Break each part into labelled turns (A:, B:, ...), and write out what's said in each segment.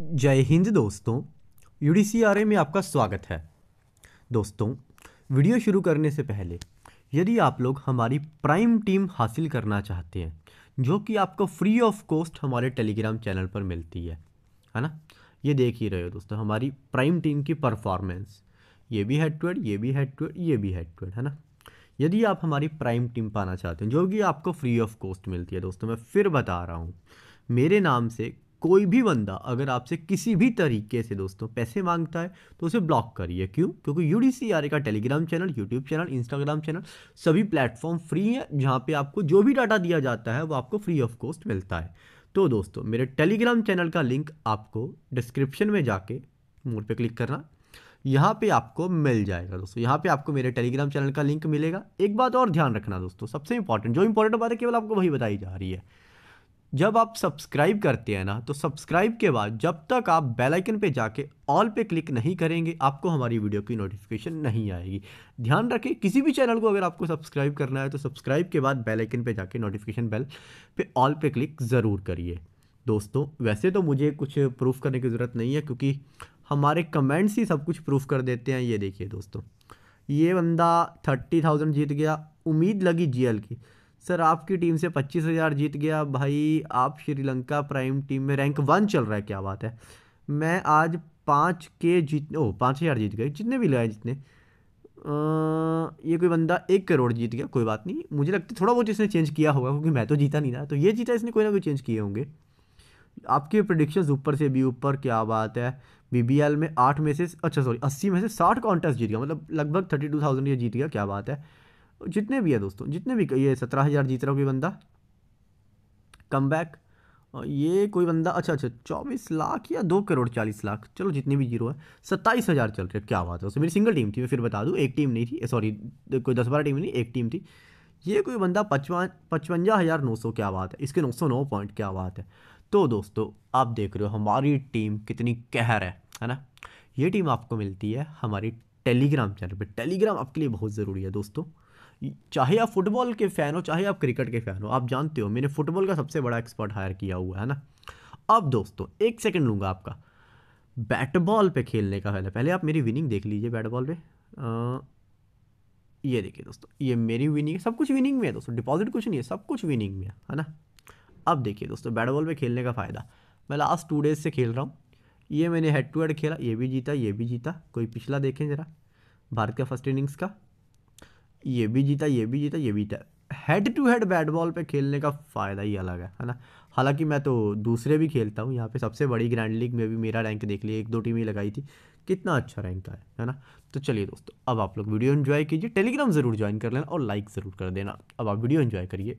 A: जय हिंद दोस्तों यू में आपका स्वागत है दोस्तों वीडियो शुरू करने से पहले यदि आप लोग हमारी प्राइम टीम हासिल करना चाहते हैं जो कि आपको फ्री ऑफ कॉस्ट हमारे टेलीग्राम चैनल पर मिलती है है ना ये देख ही रहे हो दोस्तों हमारी प्राइम टीम की परफॉर्मेंस ये भी हेड टू हेड ये भी हेड टू हेड ये भी हेड टू हेड है ना यदि आप हमारी प्राइम टीम पाना चाहते हैं जो कि आपको फ्री ऑफ कॉस्ट मिलती है दोस्तों मैं फिर बता रहा हूँ मेरे नाम से कोई भी बंदा अगर आपसे किसी भी तरीके से दोस्तों पैसे मांगता है तो उसे ब्लॉक करिए क्यों क्योंकि यू डी का Telegram channel YouTube channel Instagram channel सभी प्लेटफॉर्म फ्री हैं जहाँ पे आपको जो भी डाटा दिया जाता है वो आपको फ्री ऑफ कॉस्ट मिलता है तो दोस्तों मेरे टेलीग्राम चैनल का लिंक आपको डिस्क्रिप्शन में जाके मोड पे क्लिक करना यहाँ पे आपको मिल जाएगा दोस्तों यहाँ पे आपको मेरे टेलीग्राम चैनल का लिंक मिलेगा एक बात और ध्यान रखना दोस्तों सबसे इंपॉर्टेंट जो इंपॉर्टेंट बात है केवल आपको वही बताई जा रही है जब आप सब्सक्राइब करते हैं ना तो सब्सक्राइब के बाद जब तक आप बेल आइकन पे जाके ऑल पे क्लिक नहीं करेंगे आपको हमारी वीडियो की नोटिफिकेशन नहीं आएगी ध्यान रखें किसी भी चैनल को अगर आपको सब्सक्राइब करना है तो सब्सक्राइब के बाद बेल आइकन पे जाके नोटिफिकेशन बेल पे ऑल पे क्लिक ज़रूर करिए दोस्तों वैसे तो मुझे कुछ प्रूफ करने की ज़रूरत नहीं है क्योंकि हमारे कमेंट्स ही सब कुछ प्रूफ कर देते हैं ये देखिए दोस्तों ये बंदा थर्टी थाउजेंड जीत गया उम्मीद लगी जीएल की सर आपकी टीम से पच्चीस हज़ार जीत गया भाई आप श्रीलंका प्राइम टीम में रैंक वन चल रहा है क्या बात है मैं आज पाँच के जीत ओ पाँच हज़ार जीत गए जितने भी लगाए जितने आ, ये कोई बंदा एक करोड़ जीत गया कोई बात नहीं मुझे लगता थोड़ा बहुत इसने चेंज किया होगा क्योंकि मैं तो जीता नहीं था तो ये जीता इसने कोई ना कोई चेंज किए होंगे आपके प्रडिक्शन ऊपर से भी ऊपर क्या बात है बी में आठ में से अच्छा सॉरी अस्सी में से साठ कॉन्टेस्ट जीत गया मतलब लगभग थर्टी टू थाउजेंड ये जीत गया क्या बात है जितने भी है दोस्तों जितने भी ये सत्रह हज़ार जीत रहा कोई बंदा कम बैक ये कोई बंदा अच्छा अच्छा चौबीस लाख या दो करोड़ चालीस लाख चलो जितने भी जीरो है सत्ताईस हज़ार चल रहे क्या बात है उसमें मेरी सिंगल टीम थी मैं फिर बता दूँ एक टीम नहीं थी सॉरी कोई दस बारह टीम नहीं एक टीम थी ये कोई बंदा पचवा पचवंजा हज़ार नौ सौ क्या बात है इसके नौ सौ नौ पॉइंट क्या बात है तो दोस्तों आप देख रहे हो हमारी टीम कितनी कहर है है ना ये टीम आपको मिलती है हमारी टेलीग्राम चैनल पर टेलीग्राम आपके लिए बहुत ज़रूरी है दोस्तों चाहे आप फुटबॉल के फ़ैन हो चाहे आप क्रिकेट के फ़ैन हो आप जानते हो मैंने फुटबॉल का सबसे बड़ा एक्सपर्ट हायर किया हुआ है ना अब दोस्तों एक सेकेंड लूँगा आपका बैट बॉल पे खेलने का पहले पहले आप मेरी विनिंग देख लीजिए बैट बॉल पर ये देखिए दोस्तों ये मेरी विनिंग है सब कुछ विनिंग में है दोस्तों डिपॉजिट कुछ नहीं है सब कुछ विनिंग में है है ना अब देखिए दोस्तों बैट बॉल पर खेलने का फ़ायदा मैं लास्ट टू डेज से खेल रहा हूँ ये मैंने हेड टू हेड खेला ये भी जीता ये भी जीता कोई पिछला देखें ज़रा भारत का फर्स्ट इनिंग्स का ये भी जीता ये भी जीता ये भी जीता head to head bat ball पे खेलने का फ़ायदा ही अलग है है ना हालांकि मैं तो दूसरे भी खेलता हूँ यहाँ पे सबसे बड़ी ग्रैंड लीग में भी मेरा रैंक देख लिया एक दो टीमें लगाई थी कितना अच्छा रैंक आया है ना तो चलिए दोस्तों अब आप लोग वीडियो इन्जॉय कीजिए टेलीग्राम ज़रूर ज्वाइन कर लेना और लाइक ज़रूर कर देना अब आप वीडियो इन्जॉय करिए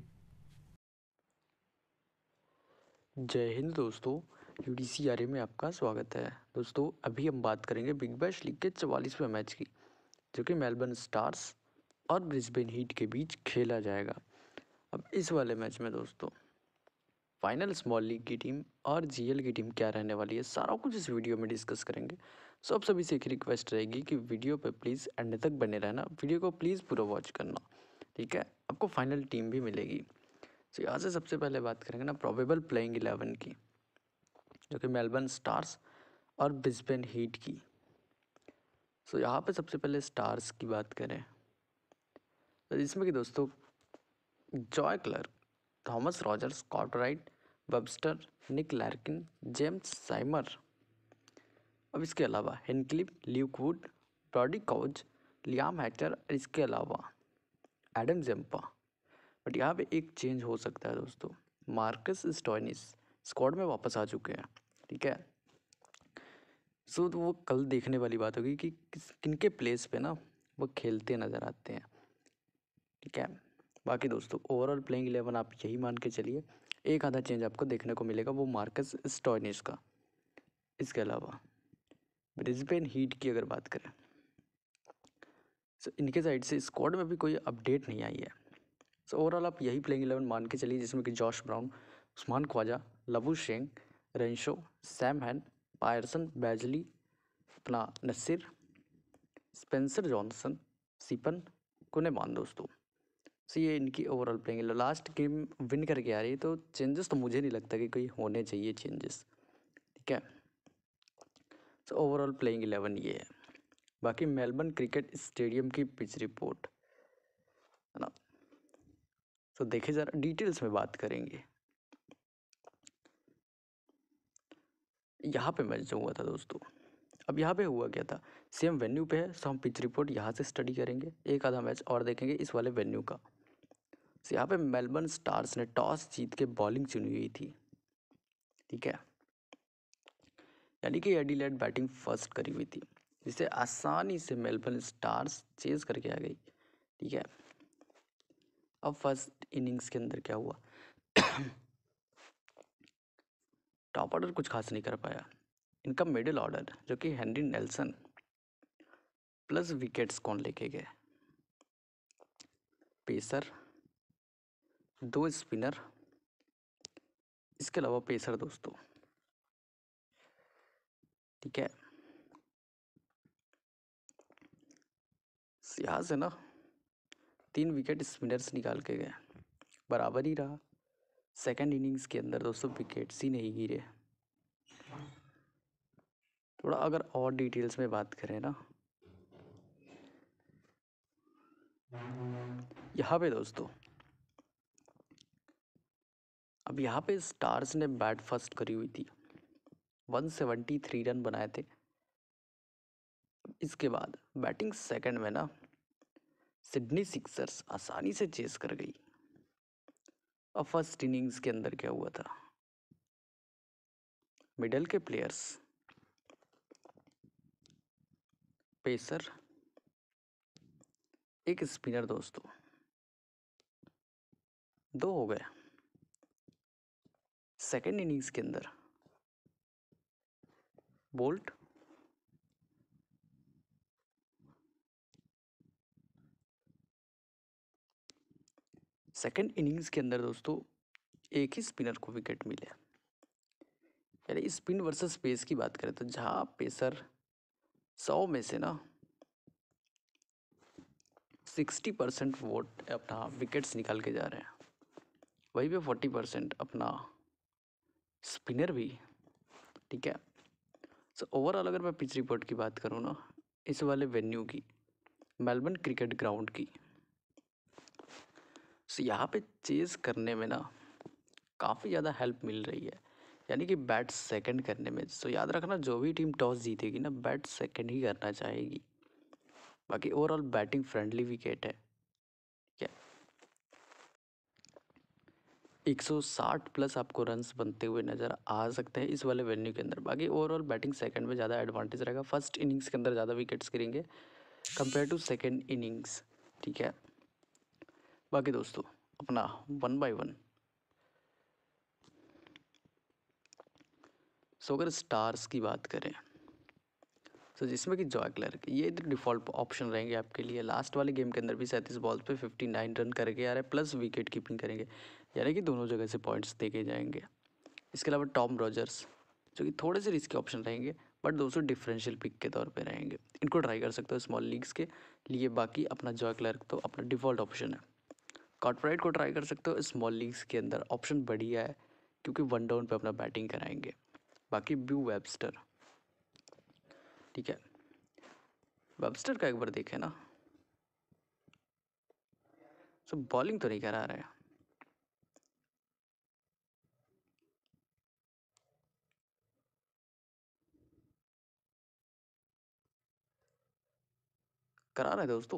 B: जय हिंद दोस्तों U D C R A में आपका स्वागत है दोस्तों अभी हम बात करेंगे बिग बैश लीग के चवालीसवें मैच की जो कि मेलबर्न स्टार्स और ब्रिस्बेन हीट के बीच खेला जाएगा अब इस वाले मैच में दोस्तों फाइनल स्मॉल लीग की टीम और जीएल की टीम क्या रहने वाली है सारा कुछ इस वीडियो में डिस्कस करेंगे सो आप सभी से एक रिक्वेस्ट रहेगी कि वीडियो पे प्लीज़ एंड तक बने रहना वीडियो को प्लीज़ पूरा वॉच करना ठीक है आपको फाइनल टीम भी मिलेगी सो यहाँ से सबसे पहले बात करेंगे ना प्रोबेबल प्लेइंग इलेवन की जो कि मेलबर्न स्टार्स और ब्रिस्बेन हीट की सो यहाँ पर सबसे पहले स्टार्स की बात करें जिसमें तो कि दोस्तों Joe Clarke Thomas Rogers Cartwright Webster Nick Larkin James Seymour अब इसके अलावा Hinchliffe Luke Wood Brody Couch Liam हैक्टर और इसके अलावा एडम जेम्पा बट यहाँ पे एक चेंज हो सकता है दोस्तों मार्कस स्टॉइनिस स्क्वाड में वापस आ चुके हैं ठीक है सो तो वो कल देखने वाली बात होगी कि किस किन के प्लेस पे ना वो खेलते नज़र आते हैं ठीक है बाकी दोस्तों ओवरऑल प्लेइंग इलेवन आप यही मान के चलिए एक आधा चेंज आपको देखने को मिलेगा वो मार्कस स्टॉनिश का इसके अलावा ब्रिजबेन हीट की अगर बात करें सो इनके साइड से स्क्वाड में भी कोई अपडेट नहीं आई है सो ओवरऑल आप यही प्लेइंग इलेवन मान के चलिए जिसमें कि Josh Brown Usman Khawaja Labuschagne Renshaw Sam हैन पायरसन बैजली अपना नसिर स्पेंसर जॉनसन सिपन मान दोस्तों सो ये इनकी overall playing last game win करके आ रही है तो चेंजेस तो मुझे नहीं लगता कि कोई होने चाहिए चेंजेस ठीक है सो ओवरऑल प्लेइंग एलेवन ये है बाकी मेलबर्न क्रिकेट स्टेडियम की पिच रिपोर्ट है ना तो देखे ज़रा डिटेल्स में बात करेंगे यहाँ पे मैच हुआ था दोस्तों अब यहाँ पे हुआ क्या था सेम वेन्यू पे है सो हम पिच रिपोर्ट यहाँ से स्टडी करेंगे एक आधा मैच और देखेंगे इस वाले वेन्यू का तो यहाँ पे मेलबर्न स्टार्स ने टॉस जीत के बॉलिंग चुनी हुई थी ठीक है यानी कि एडिलेड बैटिंग फर्स्ट करी हुई थी जिसे आसानी से मेलबर्न स्टार्स चेज करके आ गई ठीक है अब फर्स्ट इनिंग्स के अंदर क्या हुआ टॉप ऑर्डर कुछ खास नहीं कर पाया इनका मिडिल ऑर्डर जो कि हेनरी नेल्सन प्लस विकेट्स कौन लेके गए पेसर दो स्पिनर इसके अलावा पेसर दोस्तों ठीक है यहाँ से ना तीन विकेट स्पिनर्स निकाल के गए बराबर ही रहा सेकेंड इनिंग्स के अंदर दोस्तों विकेट्स ही नहीं गिरे थोड़ा अगर और डिटेल्स में बात करें ना यहाँ पे दोस्तों अब यहाँ पे स्टार्स ने बैट फर्स्ट करी हुई थी 173 रन बनाए थे इसके बाद बैटिंग सेकंड में ना सिडनी सिक्सर्स आसानी से चेस कर गई और फर्स्ट इनिंग्स के अंदर क्या हुआ था मिडल के प्लेयर्स पेसर एक स्पिनर दोस्तों दो हो गए सेकेंड इनिंग्स के अंदर बोल्ट सेकेंड इनिंग्स के अंदर दोस्तों एक ही स्पिनर को विकेट मिले यानी स्पिन वर्सेस पेस की बात करें तो जहां पेसर सौ में से ना सिक्सटी परसेंट वोट अपना विकेट्स निकाल के जा रहे हैं वहीं पे फोर्टी परसेंट अपना स्पिनर भी ठीक है सो so, ओवरऑल अगर मैं पिच रिपोर्ट की बात करूँ ना इस वाले वेन्यू की मेलबर्न क्रिकेट ग्राउंड की सो so, यहाँ पे चेज करने में ना काफ़ी ज़्यादा हेल्प मिल रही है यानी कि बैट सेकंड करने में सो so, याद रखना जो भी टीम टॉस जीतेगी ना बैट सेकंड ही करना चाहेगी बाकी ओवरऑल बैटिंग फ्रेंडली विकेट है 160 प्लस आपको रन बनते हुए नज़र आ सकते हैं इस वाले वेन्यू के अंदर बाकी ओवरऑल बैटिंग सेकंड में ज़्यादा एडवांटेज रहेगा फर्स्ट इनिंग्स के अंदर ज़्यादा विकेट्स गिरेंगे कंपेयर टू सेकंड इनिंग्स ठीक है बाकी दोस्तों अपना वन बाय वन सो अगर स्टार्स की बात करें तो so, जिसमें कि जॉय क्लर्क ये इधर डिफ़ॉल्ट ऑप्शन रहेंगे आपके लिए लास्ट वाले गेम के अंदर भी सैंतीस बॉल्स पे 59 रन करके आ रहे हैं प्लस विकेट कीपिंग करेंगे यानी कि दोनों जगह से पॉइंट्स देखे जाएंगे इसके अलावा टॉम रॉजर्स जो कि थोड़े से रिस्की ऑप्शन रहेंगे बट दोस्तों डिफरेंशियल पिक के तौर पे रहेंगे इनको ट्राई कर सकते हो स्मॉल लीग्स के लिए बाकी अपना जॉय क्लर्क तो अपना डिफ़ॉल्ट ऑप्शन है कॉर्पोरेट को ट्राई कर सकते हो स्मॉल लीग्स के अंदर ऑप्शन बढ़िया है क्योंकि वन डाउन पे अपना बैटिंग कराएंगे बाकी ब्यू वेबस्टर ठीक है वेबस्टर का एक बार देखें ना सो बॉलिंग तो नहीं करा रहे हैं करा रहे थे दोस्तों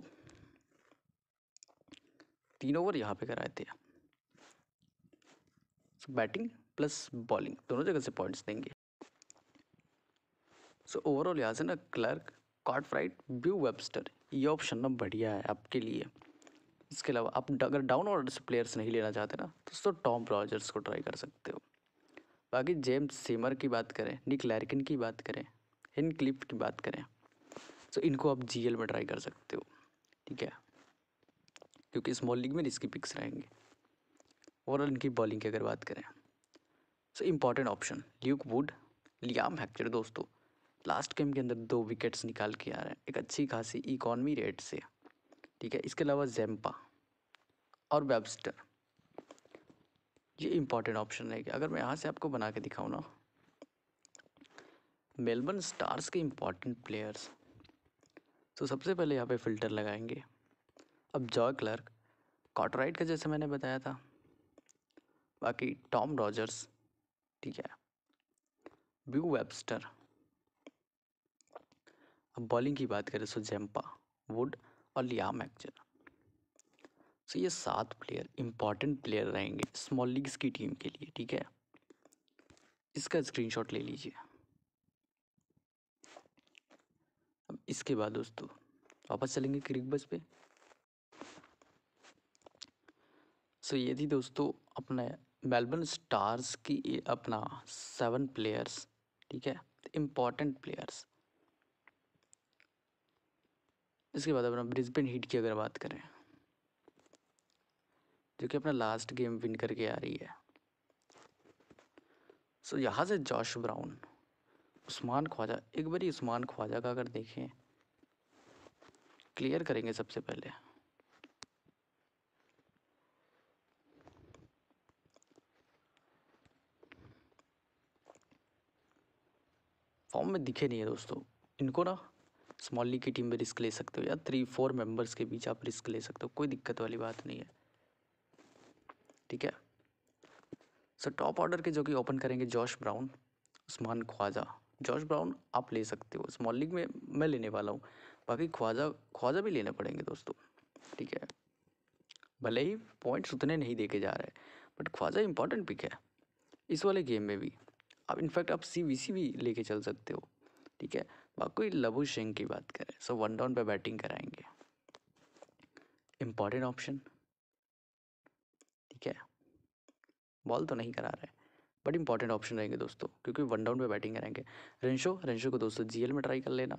B: तीन ओवर यहाँ पे कराए थे सो बैटिंग प्लस बॉलिंग दोनों जगह से पॉइंट्स देंगे सो ओवरऑल यहाँ से ना Clarke Cartwright Beau Webster ये ऑप्शन ना बढ़िया है आपके लिए इसके अलावा आप अगर डाउन ऑर्डर से प्लेयर्स नहीं लेना चाहते ना तो दोस्तों टॉम रॉजर्स को ट्राई कर सकते हो बाकी जेम्स सीमर की बात करें निक लैरकिन की बात करें हिन क्लिप की बात करें सो इनको आप जी में ट्राई कर सकते हो ठीक है क्योंकि स्मॉल लीग में रिस्की पिक्स रहेंगे और इनकी बॉलिंग की अगर बात करें so important option Luke Wood Liam Hatcher दोस्तों लास्ट गेम के अंदर दो विकेट्स निकाल के आ रहे हैं एक अच्छी खासी इकॉनमी रेट से ठीक है इसके अलावा जैम्पा और वेबस्टर ये इम्पॉर्टेंट ऑप्शन रहेगा अगर मैं यहाँ से आपको बना के दिखाऊँ ना मेलबर्न स्टार्स के इम्पॉर्टेंट प्लेयर्स तो सबसे पहले यहाँ पे फ़िल्टर लगाएंगे अब जॉय क्लर्क कॉटराइट का जैसे मैंने बताया था बाकी टॉम रॉजर्स ठीक है ब्यू वेबस्टर अब बॉलिंग की बात करें तो जेम्पा वुड और लिया मैक्चर सो ये सात प्लेयर इम्पॉर्टेंट प्लेयर रहेंगे स्मॉल लीग्स की टीम के लिए ठीक है इसका स्क्रीनशॉट ले लीजिए इसके बाद दोस्तों वापस चलेंगे क्रिक बस पे सो ये थी दोस्तों अपने मेलबर्न स्टार्स की अपना सेवन प्लेयर्स ठीक है इम्पॉर्टेंट प्लेयर्स इसके बाद अपना ब्रिस्बेन हीट की अगर बात करें जो कि अपना लास्ट गेम विन करके आ रही है सो so, यहाँ से जॉश ब्राउन उस्मान ख्वाजा एक बारी उस्मान ख्वाजा का अगर देखें क्लियर करेंगे सबसे पहले फॉर्म में दिखे नहीं है दोस्तों इनको ना स्मॉल की टीम में रिस्क ले सकते हो या थ्री फोर मेंबर्स के बीच आप रिस्क ले सकते हो कोई दिक्कत वाली बात नहीं है ठीक है सो टॉप ऑर्डर के जो कि ओपन करेंगे Josh Brown Usman Khawaja George Brown आप ले सकते हो स्मॉल लीग में मैं लेने वाला हूँ बाकी ख्वाजा ख्वाजा भी लेने पड़ेंगे दोस्तों ठीक है भले ही पॉइंट्स उतने नहीं देखे जा रहे बट ख्वाजा इंपॉर्टेंट पिक है इस वाले गेम में भी आप इनफैक्ट आप सी वी सी भी लेके चल सकते हो ठीक है बाकी लबू सिंह की बात करें सो वन डाउन पर बैटिंग कराएंगे इम्पॉर्टेंट ऑप्शन ठीक है बॉल तो नहीं करा रहे बट इम्पॉर्टेंट ऑप्शन रहेंगे दोस्तों क्योंकि वन डाउन पे बैटिंग कराएंगे रेंशो रेंशो को दोस्तों जीएल में ट्राई कर लेना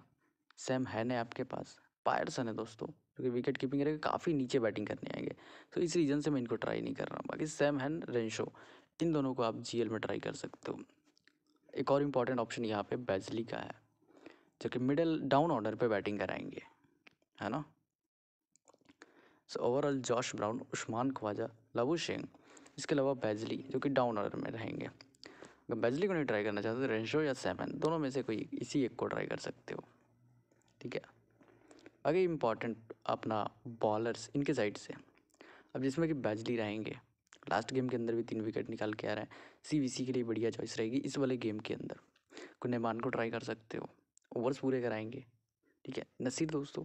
B: सैम हैन है आपके पास पायरसन है दोस्तों क्योंकि विकेट कीपिंग रहेगा काफ़ी नीचे बैटिंग करने आएंगे तो इस रीज़न से मैं इनको ट्राई नहीं कर रहा हूँ बाकी सैम हैन रेंशो इन दोनों को आप जी में ट्राई कर सकते हो एक और इम्पॉर्टेंट ऑप्शन यहाँ पे बैजली का है जो कि मिडल डाउन ऑर्डर पे बैटिंग कराएंगे है ना so overall Josh Brown Usman Khawaja लवू शेंग इसके अलावा बैजली जो कि डाउन ऑर्डर में रहेंगे अगर बैजली को नहीं ट्राई करना चाहते तो रेंशो या सेवन दोनों में से कोई इसी एक को ट्राई कर सकते हो ठीक है आगे इम्पॉर्टेंट अपना बॉलर्स इनके साइड से अब जिसमें कि बैजली रहेंगे लास्ट गेम के अंदर भी तीन विकेट निकाल के आ रहे हैं सी के लिए बढ़िया चॉइस रहेगी इस वाले गेम के अंदर कुन्नेबान को ट्राई कर सकते हो ओवर्स पूरे कराएंगे ठीक है नसीर दोस्तों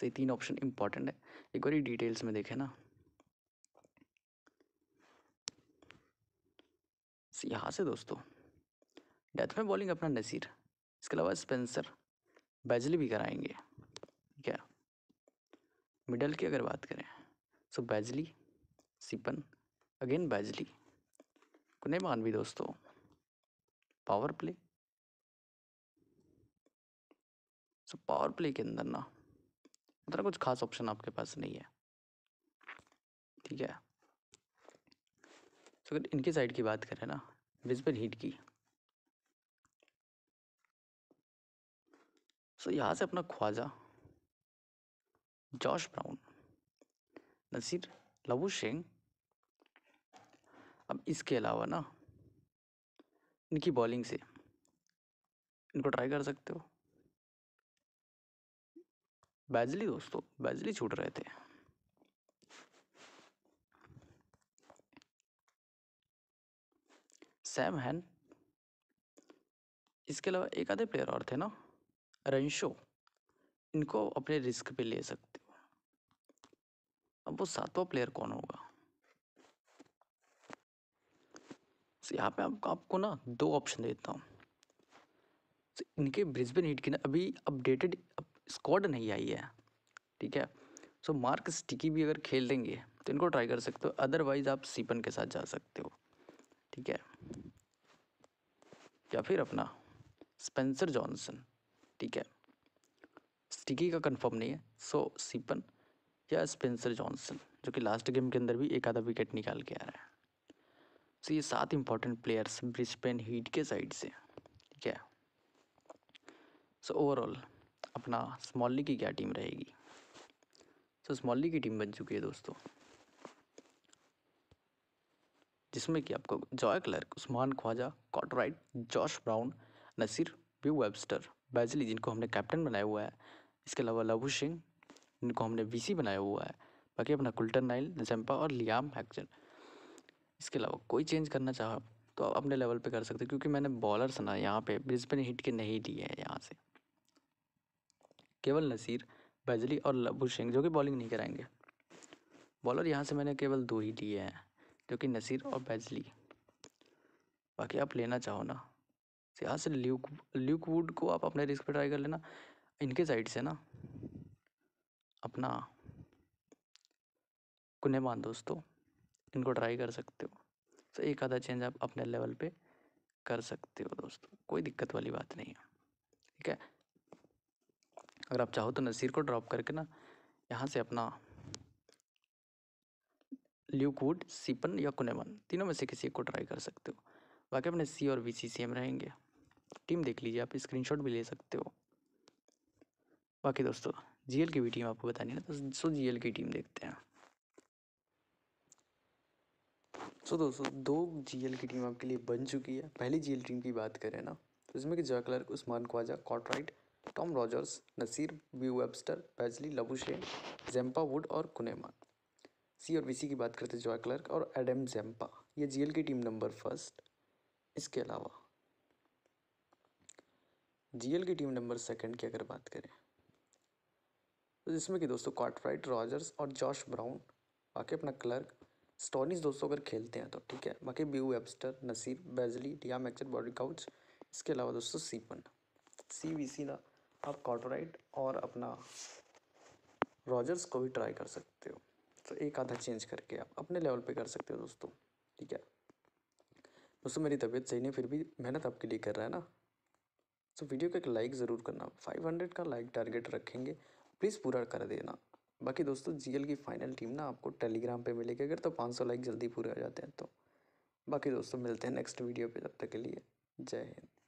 B: सही तीन ऑप्शन इम्पॉर्टेंट है एक बार डिटेल्स में देखें ना यहाँ से दोस्तों डेथ में बॉलिंग अपना नसीर इसके अलावा स्पेंसर बेजल भी कराएंगे क्या मिडल की अगर बात करें सो बैजली सिपन अगेन बैजली कुने मानवी दोस्तों power play so power play के अंदर ना उतना कुछ खास ऑप्शन आपके पास नहीं है ठीक है सो अगर इनकी साइड की बात करें ना विजबल हीट की सो यहाँ से अपना Khawaja Josh Brown Neser Labuschagne अब इसके अलावा ना इनकी बॉलिंग से इनको ट्राई कर सकते हो बैजली दोस्तों बैजली छूट रहे थे सैम हैन इसके अलावा एक आधे प्लेयर और थे ना रंशो इनको अपने रिस्क पे ले सकते हो अब वो सातवां प्लेयर कौन होगा यहाँ पे आपको आपको ना दो ऑप्शन देता हूँ इनके ब्रिस्बेन हीट की ना अभी अपडेटेड स्क्वाड नहीं आई है ठीक है सो मार्क स्टिकी भी अगर खेल देंगे तो इनको ट्राई कर सकते हो अदरवाइज आप सीपन के साथ जा सकते हो ठीक है या फिर अपना स्पेंसर जॉनसन ठीक है स्टिकी का कंफर्म नहीं है सो सीपन या स्पेंसर जॉनसन जो कि लास्ट गेम के अंदर भी एक आधा विकेट निकाल के आ रहा है सो ये सात इंपॉर्टेंट प्लेयर्स ब्रिस्बेन हीट के साइड से ठीक है सो ओवरऑल अपना स्मॉली की क्या टीम रहेगी सो स्मॉली की टीम बन चुकी है दोस्तों जिसमें कि आपको Joe Clarke Usman Khawaja Cartwright Josh Brown Neser Beau Webster Bazley जिनको हमने कैप्टन बनाया हुआ है इसके अलावा लवू सिंह जिनको हमने वीसी बनाया हुआ है बाकी अपना कुल्टन नाइल जम्पा और लियाम हैक्जन इसके अलावा कोई चेंज करना चाहो तो आप अपने लेवल पे कर सकते हो क्योंकि मैंने बॉलर सुना यहाँ पे ब्रिस्बेन हिट के नहीं दिए हैं यहाँ से केवल नसीर बैजली और लबू सिंह जो कि बॉलिंग नहीं कराएंगे बॉलर यहाँ से मैंने केवल दो ही लिए हैं जो कि नसीर और बैजली बाकी आप लेना चाहो ना तो यहाँ से ल्यूक ल्यूक वुड को आप अपने रिस्क पे ट्राई कर लेना इनके साइड से ना अपना कुनेमान दोस्तों इनको ट्राई कर सकते हो तो एक आधा चेंज आप अपने लेवल पे कर सकते हो दोस्तों कोई दिक्कत वाली बात नहीं है ठीक है अगर आप चाहो तो नसीर को ड्रॉप करके ना यहाँ से अपना ल्यूकवुड सीपन या कुनेमान तीनों में से किसी को ट्राई कर सकते हो बाकी अपने सी और वी सी सेम रहेंगे टीम देख लीजिए आप स्क्रीनशॉट भी ले सकते हो बाकी दोस्तों जीएल की भी टीम आपको बतानी है तो सो जीएल की टीम देखते हैं सो so, दोस्तों दो जीएल की टीम आपके लिए बन चुकी है पहली जीएल टीम की बात करें ना तो इसमें कि Joe Clarke Usman Khawaja Cartwright Tom Rogers Neser Beau Webster Bazley Labuschagne Zampa Wood और कुनेमान सी और वीसी की बात करते जॉय क्लर्क और एडम जैम्पा ये जीएल की टीम नंबर फर्स्ट इसके अलावा जीएल की टीम नंबर सेकंड की अगर बात करें तो जिसमें कि दोस्तों कॉटराइट रॉजर्स और जॉश ब्राउन बाकी अपना क्लर्क स्टोनिस दोस्तों अगर खेलते हैं तो ठीक है बाकी ब्यू वेबस्टर नसीर बेजली डिया मैक्सर बॉडी काउच इसके अलावा दोस्तों सीपन सी वी सी ना आप कॉटराइट और अपना रॉजर्स को भी ट्राई कर सकते हो तो एक आधा चेंज करके आप अपने लेवल पे कर सकते हो दोस्तों ठीक है दोस्तों मेरी तबीयत सही नहीं फिर भी मेहनत आपके लिए कर रहा है ना सो वीडियो को एक लाइक ज़रूर करना 500 का लाइक टारगेट रखेंगे प्लीज़ पूरा कर देना बाकी दोस्तों जी की फ़ाइनल टीम ना आपको टेलीग्राम पर मिलेगी अगर तो पाँच लाइक जल्दी पूरे हो जाते हैं तो बाकी दोस्तों मिलते हैं नेक्स्ट वीडियो पे तब तक के लिए जय हिंद